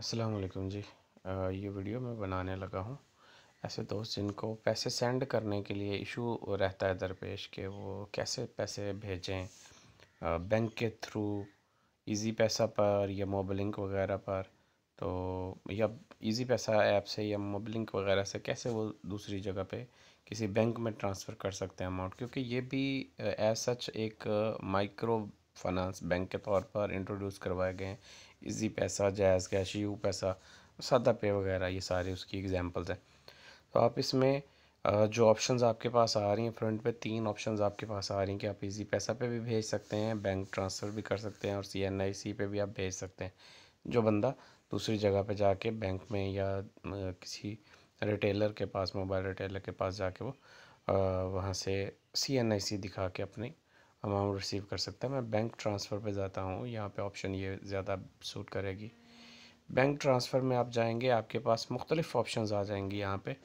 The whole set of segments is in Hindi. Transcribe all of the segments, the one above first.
असलम जी ये वीडियो मैं बनाने लगा हूँ ऐसे दोस्त जिनको पैसे सेंड करने के लिए इशू रहता है दरपेश के वो कैसे पैसे भेजें बैंक के थ्रू इजी पैसा पर या मोबलिंक वगैरह पर तो या इजी पैसा ऐप से या मोबलिंक वगैरह से कैसे वो दूसरी जगह पे किसी बैंक में ट्रांसफ़र कर सकते हैं अमाउंट क्योंकि ये भी एज सच एक माइक्रो फाइनेंस बैंक के तौर पर इंट्रोड्यूस करवाए गए हैं इजी पैसा जायज़ कैश यू पैसा सादा पे वगैरह ये सारे उसकी एग्जांपल्स हैं तो आप इसमें जो ऑप्शंस आपके पास आ रही हैं फ्रंट पे तीन ऑप्शंस आपके पास आ रही हैं कि आप इजी पैसा पे भी भेज सकते हैं बैंक ट्रांसफ़र भी कर सकते हैं और सी एन आई सी पे भी आप भेज सकते हैं जो बंदा दूसरी जगह पे जाके बैंक में या किसी रिटेलर के पास मोबाइल रिटेलर के पास जाके वो वहाँ से सी एन आई सी दिखा के अपनी अमाउंट रिसीव कर सकता है मैं बैंक ट्रांसफ़र पे जाता हूँ यहाँ पे ऑप्शन ये ज़्यादा सूट करेगी बैंक ट्रांसफ़र में आप जाएंगे आपके पास मुख्तलिफ़ ऑप्शन आ जाएंगे यहाँ पर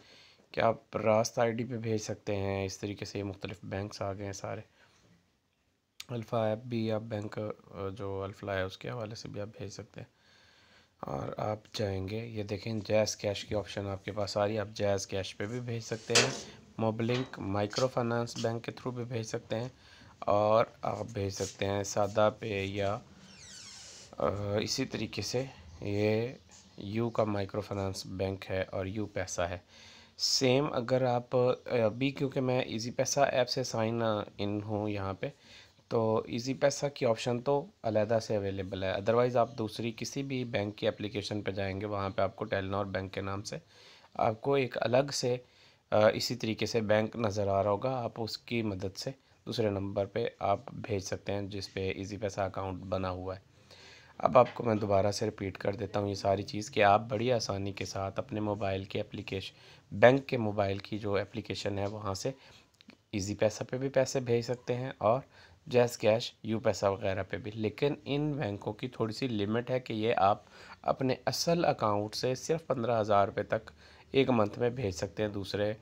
कि आप रास्ता आई डी पे भेज सकते हैं इस तरीके से मुख्तलिफ़ बैंक्स आ गए हैं सारे अल्फ़ा ऐप भी आप बैंक जो अल्फ़ा है उसके हवाले से भी आप भेज सकते हैं और आप जाएंगे ये देखें जैज़ कैश की ऑप्शन आपके पास आ रही है आप जैज़ कैश पे भी भेज सकते हैं मोबलिंक माइक्रो फाइनेंस बैंक के थ्रू भी भेज सकते हैं और आप भेज सकते हैं सादा पे या इसी तरीके से ये यू का माइक्रो फाइनेंस बैंक है और यू पैसा है सेम अगर आप अभी क्योंकि मैं इजी पैसा ऐप से साइन इन हूँ यहाँ पे तो इजी पैसा की ऑप्शन तो अलहदा से अवेलेबल है अदरवाइज़ आप दूसरी किसी भी बैंक की एप्लीकेशन पे जाएंगे वहाँ पे आपको टेलनॉर बैंक के नाम से आपको एक अलग से इसी तरीके से बैंक नज़र आ रहा होगा आप उसकी मदद से दूसरे नंबर पे आप भेज सकते हैं जिस पे इजी पैसा अकाउंट बना हुआ है अब आपको मैं दोबारा से रिपीट कर देता हूँ ये सारी चीज़ कि आप बड़ी आसानी के साथ अपने मोबाइल के एप्लीकेशन बैंक के मोबाइल की जो एप्लीकेशन है वहाँ से इजी पैसा पे भी पैसे भेज सकते हैं और जैस कैश यू पैसा वगैरह पे भी लेकिन इन बैंकों की थोड़ी सी लिमिट है कि ये आप अपने असल अकाउंट से सिर्फ पंद्रह हज़ार रुपये तक एक मंथ में भेज सकते हैं दूसरे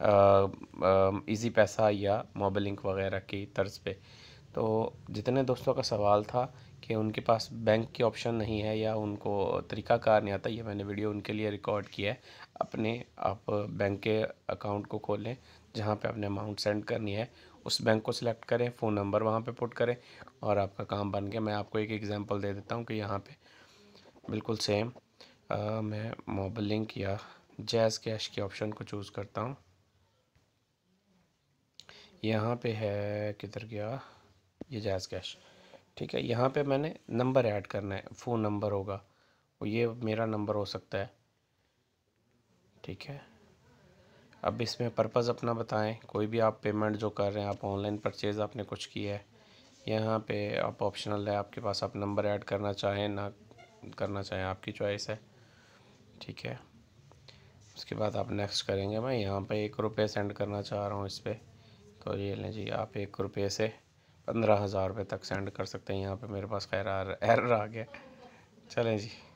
इजी पैसा या मोबाइल लिंक वगैरह की तर्ज पे तो जितने दोस्तों का सवाल था कि उनके पास बैंक की ऑप्शन नहीं है या उनको तरीका कार नहीं आता ये मैंने वीडियो उनके लिए रिकॉर्ड किया है अपने आप बैंक के अकाउंट को खोलें जहाँ पे आपने अमाउंट सेंड करनी है उस बैंक को सिलेक्ट करें फ़ोन नंबर वहाँ पे पुट करें और आपका काम बन गया मैं आपको एक एग्ज़ाम्पल दे देता हूँ कि यहाँ पे बिल्कुल सेम मैं मोबाइल लिंक या जैज़ कैश के ऑप्शन को चूज़ करता हूँ यहाँ पे है किधर गया ये जायज़ कैश ठीक है यहाँ पे मैंने नंबर ऐड करना है फ़ोन नंबर होगा और ये मेरा नंबर हो सकता है ठीक है अब इसमें पर्पज़ अपना बताएं कोई भी आप पेमेंट जो कर रहे हैं आप ऑनलाइन परचेज़ आपने कुछ किया है यहाँ पे आप ऑप्शनल है आपके पास आप नंबर ऐड करना चाहें ना करना चाहें आपकी चॉइस है ठीक है उसके बाद आप नेक्स्ट करेंगे मैं यहाँ पे एक रुपये सेंड करना चाह रहा हूँ इस पर तो ये लें जी आप एक रुपये से पंद्रह हज़ार रुपये तक सेंड कर सकते हैं यहाँ पे मेरे पास खैर एरर आ गया चलें जी